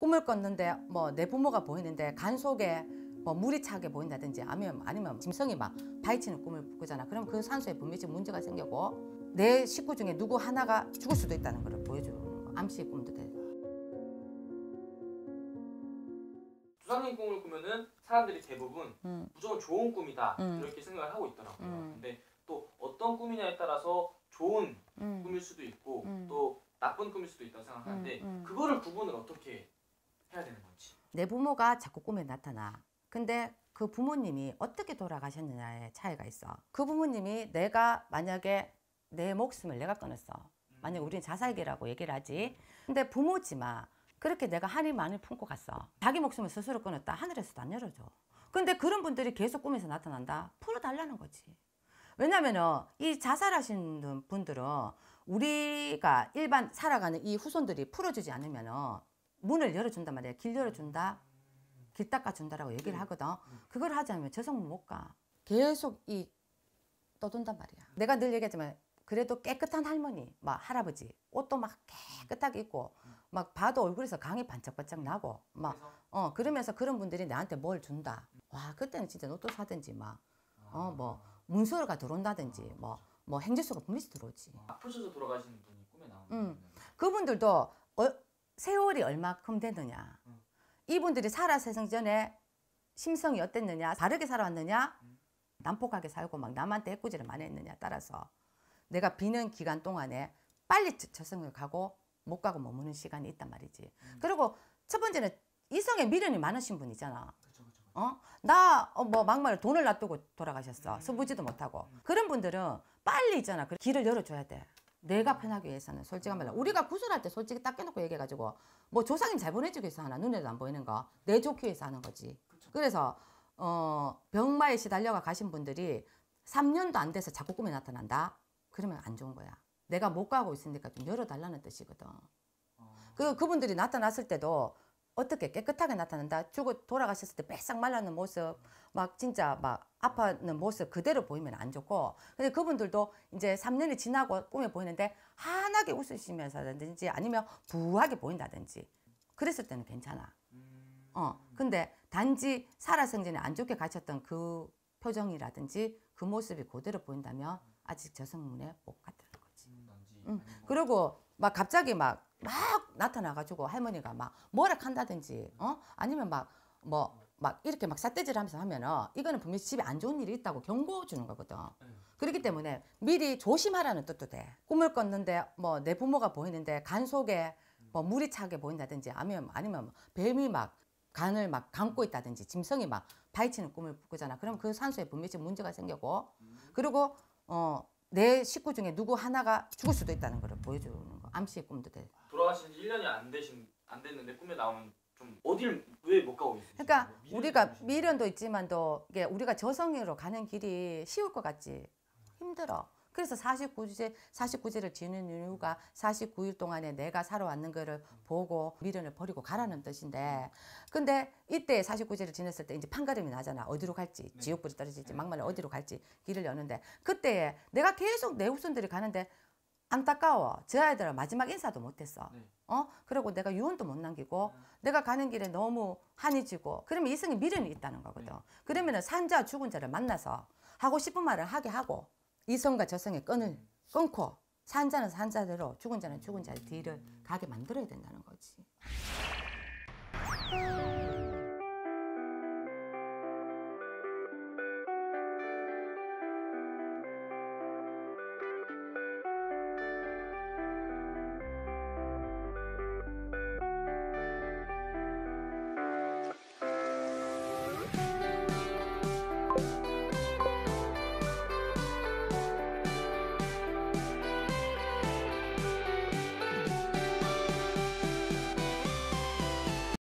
꿈을 꿨는데 뭐내 부모가 보이는데 간 속에 뭐 물이 차게 보인다든지 아니면 아니면 짐승이 막 파헤치는 꿈을 꾸잖아. 그럼 그 산소에 분명히 문제가 생기고 내 식구 중에 누구 하나가 죽을 수도 있다는 걸 보여주는 암시 꿈도 돼. 주상인 꿈을 꾸면은 사람들이 대부분 음. 무조건 좋은 꿈이다 음. 이렇게 생각을 하고 있더라고요. 음. 근데 또 어떤 꿈이냐에 따라서 좋은 음. 꿈일 수도 있고 음. 또 나쁜 꿈일 수도 있다고 생각하는데 음. 그거를 구분을 어떻게 해야 되는 건지. 내 부모가 자꾸 꿈에 나타나. 근데 그 부모님이 어떻게 돌아가셨느냐에 차이가 있어. 그 부모님이 내가 만약에 내 목숨을 내가 끊었어. 만약 우린 자살기라고 얘기를 하지. 근데 부모지만 그렇게 내가 한이 많을 품고 갔어. 자기 목숨을 스스로 끊었다. 하늘에서도 안 열어줘. 근데 그런 분들이 계속 꿈에서 나타난다. 풀어달라는 거지. 왜냐면은 이자살하시는 분들은 우리가 일반 살아가는 이 후손들이 풀어주지 않으면은 문을 열어준단 말이야. 길 음. 열어준다. 길 닦아준다라고 얘기를 음. 하거든. 음. 그걸 하지 않으면 저성은못 가. 계속 이 떠돈단 말이야. 내가 늘 얘기하지만 그래도 깨끗한 할머니, 막 할아버지 옷도 막 깨끗하게 입고 막 봐도 얼굴에서 강이 반짝반짝 나고 막 어 그러면서 그런 분들이 나한테 뭘 준다. 와 그때는 진짜 로또 사든지 막 어뭐 아. 문서가 들어온다든지 뭐뭐 아, 뭐, 뭐 행주수가 분명히 들어오지. 아프셔서 돌아가시는 분이 꿈에 나오는. 음 그분들도 어, 세월이 얼마큼 되느냐. 음. 이분들이 살아 세상 전에 심성이 어땠느냐, 바르게 살아왔느냐, 음. 난폭하게 살고 막 남한테 해꾸지를 많이 했느냐 따라서 내가 비는 기간 동안에 빨리 저승을 가고 못 가고 머무는 시간이 있단 말이지. 음. 그리고 첫 번째는 이성에 미련이 많으신 분이잖아. 그렇죠, 그렇죠, 그렇죠. 어? 나뭐 어, 막말 로 돈을 놔두고 돌아가셨어. 서부지도 못하고. 그런 분들은 빨리 있잖아. 그 길을 열어줘야 돼. 내가 편하기 위해서는 솔직한 말로 우리가 구슬할 때 솔직히 딱 깨놓고 얘기해가지고 뭐 조상님 잘 보내주기 위해서 하나 눈에도 안 보이는 거 내 좋기 위해서 하는 거지 그쵸. 그래서 어 병마에 시달려가 가신 분들이 3년도 안 돼서 자꾸 꿈에 나타난다 그러면 안 좋은 거야 내가 못 가고 있으니까 좀 열어달라는 뜻이거든 어. 그 그분들이 나타났을 때도 어떻게 깨끗하게 나타난다. 죽어 돌아가셨을 때 빼싹 말라는 모습, 막 진짜 막 아파는 모습 그대로 보이면 안 좋고. 근데 그분들도 이제 3년이 지나고 꿈에 보이는데 환하게 웃으시면서든지 아니면 부하게 보인다든지 그랬을 때는 괜찮아. 어. 근데 단지 살아생전에 안 좋게 가셨던그 표정이라든지 그 모습이 그대로 보인다면 아직 저승문에 못 갔다는 거지. 음, 그리고 막 갑자기 막 막 나타나가지고 할머니가 막 뭐라 한다든지 어 아니면 막 뭐막 뭐, 이렇게 막 삿대질 하면서 하면은 이거는 분명히 집에 안 좋은 일이 있다고 경고 주는 거거든. 그렇기 때문에 미리 조심하라는 뜻도 돼. 꿈을 꿨는데 뭐 내 부모가 보이는데 간 속에 뭐 물이 차게 보인다든지 아니면 아니면 뱀이 막 간을 막 감고 있다든지 짐승이 막 파헤치는 꿈을 꾸잖아. 그럼 그 산소에 분명히 문제가 생기고 그리고 어 내 식구 중에 누구 하나가 죽을 수도 있다는 걸 보여주는 암시 의 꿈도 돼. 돌아가신 지 1년이 안 되신 안 됐는데 꿈에 나오는 좀 어딜 왜 못 가고 있어요? 그러니까 뭐 미련 우리가 미련도 있지만 또 이게 우리가 저성으로 가는 길이 쉬울 것 같지 힘들어. 그래서 49제 49제를 지는 이유가 49일 동안에 내가 살아왔는 거를 보고 미련을 버리고 가라는 뜻인데 근데 이때 49제를 지냈을 때 이제 판가름이 나잖아. 어디로 갈지 네. 지옥불이 떨어질지 네. 막말로 어디로 갈지 길을 여는데 그때 내가 계속 내 후손들이 가는데 안타까워. 저 아이들은 마지막 인사도 못했어. 네. 어? 그리고 내가 유언도 못 남기고 네. 내가 가는 길에 너무 한이 지고 그러면 이성이 미련이 있다는 거거든. 네. 그러면은 산자 죽은 자를 만나서 하고 싶은 말을 하게 하고 이성과 저성의 끈을 네. 끊고 산자는 산자대로 죽은 자는 죽은 자의 뒤를 음. 가게 만들어야 된다는 거지. 아.